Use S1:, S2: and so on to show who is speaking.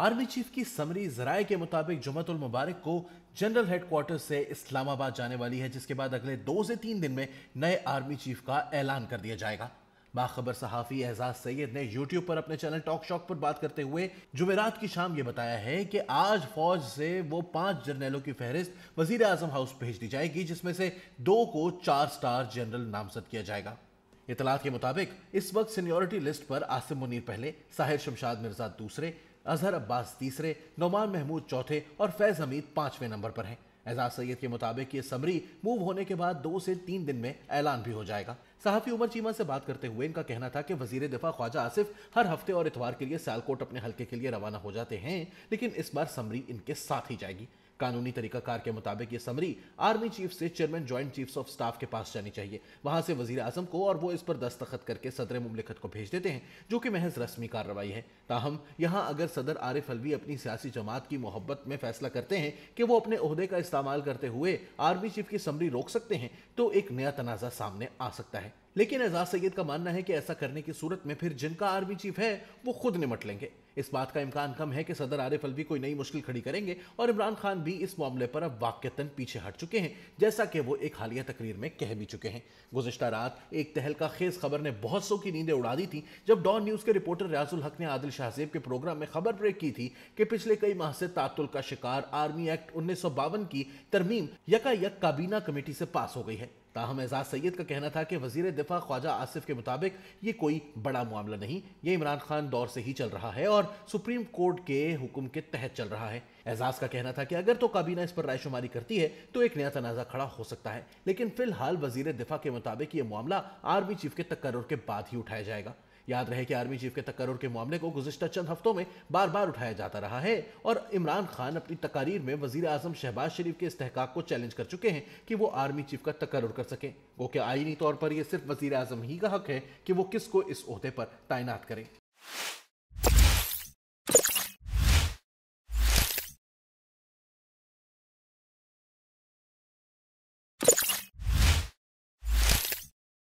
S1: army chief की summary जराए के मुताबिक जुमतुल मुबारक को जनरल हेडक्वार्टर से इस्लामाबाद जाने वाली है जिसके बाद अगले दो से तीन दिन में नए आर्मी चीफ का ऐलान कर दिया जाएगा बाखबर सहाफ़ी एजाज सैयद ने यूट्यूब पर अपने चैनल टॉक शॉक पर बात करते हुए जुमेरात की शाम ये बताया है कि आज फौज से वो पांच जर्नैलों की फहरिस्त वजीर आजम हाउस भेज दी जाएगी जिसमें से दो को चार स्टार जनरल नामजद किया जाएगा इतलात के मुताबिक इस वक्त सीनियोरिटी लिस्ट पर आसिम मुनीर पहले साहिर शमशाद मिर्जा दूसरे अजहर अब्बास तीसरे नोमान महमूद चौथे और फैज हमीद पांचवें नंबर पर हैं एजाज सैयद के मुताबिक ये समरी मूव होने के बाद दो से तीन दिन में ऐलान भी हो जाएगा सहाफी उमर चीमा से बात करते हुए इनका कहना था कि वजीर दिफा ख्वाजा आसिफ हर हफ्ते और इतवार के लिए सालकोट अपने हल्के के लिए रवाना हो जाते हैं लेकिन इस बार समरी इनके साथ ही जाएगी कानूनी तरीकाकार के मुताबिक ये समरी आर्मी चीफ से chairman joint chiefs of staff के पास जानी चाहिए वहां से वजीर आजम को और वो इस पर दस्तखत करके सदर मुमलिकत को भेज देते हैं जो कि महज रस्मी कार्रवाई है ताहम यहाँ अगर सदर आरिफ अलवी अपनी सियासी जमात की मोहब्बत में फैसला करते हैं कि वो अपने अहदे का इस्तेमाल करते हुए आर्मी चीफ की समरी रोक सकते हैं तो एक नया तनाजा सामने आ सकता है लेकिन एजाज सैयद का मानना है कि ऐसा करने की सूरत में फिर जिनका आर्मी चीफ है वो खुद निमट लेंगे इस बात का इम्कान कम है कि सदर आरिफ अलवी कोई नई मुश्किल खड़ी करेंगे और इमरान खान भी इस मामले पर अब वाक्यतन पीछे हट चुके हैं जैसा कि वो एक हालिया तकरीर में कह भी चुके हैं गुजशत रात एक तहलका खेज खबर ने बहुत सौ की नींदें उड़ा दी थी जब डॉन न्यूज़ के रिपोर्टर रियाजुल हक ने आदिल शाहजेब के प्रोग्राम में खबर ब्रेक की थी कि पिछले कई माह से तातुल का शिकार आर्मी एक्ट उन्नीस की तरमीम यकायक काबीना कमेटी से पास हो गई है ताहम एजाज सैद का कहना था कि वजीर दिफा ख्वाजा आसिफ के मुताबिक ये कोई बड़ा मामला नहीं ये इमरान खान दौर से ही चल रहा है और सुप्रीम कोर्ट के हुक्म के तहत चल रहा है एजाज का कहना था कि अगर तो काबीना इस पर रायशुमारी करती है तो एक नया तनाजा खड़ा हो सकता है लेकिन फिलहाल वजीर दिफा के मुताबिक ये मामला आर्मी चीफ के तकर्र के बाद ही उठाया जाएगा याद रहे कि आर्मी चीफ के तकर्र के मामले को गुजशत चंद हफ्तों में बार बार उठाया जाता रहा है और इमरान खान अपनी तकारीर में वजीर अजम शहबाज शरीफ के इस्तेकाक को चैलेंज कर चुके हैं कि वो आर्मी चीफ का तकर्र कर सकें वो क्या आइनी तौर पर यह सिर्फ वजीर अजम ही का हक है कि वो किसको इस अहदे पर तैनात करें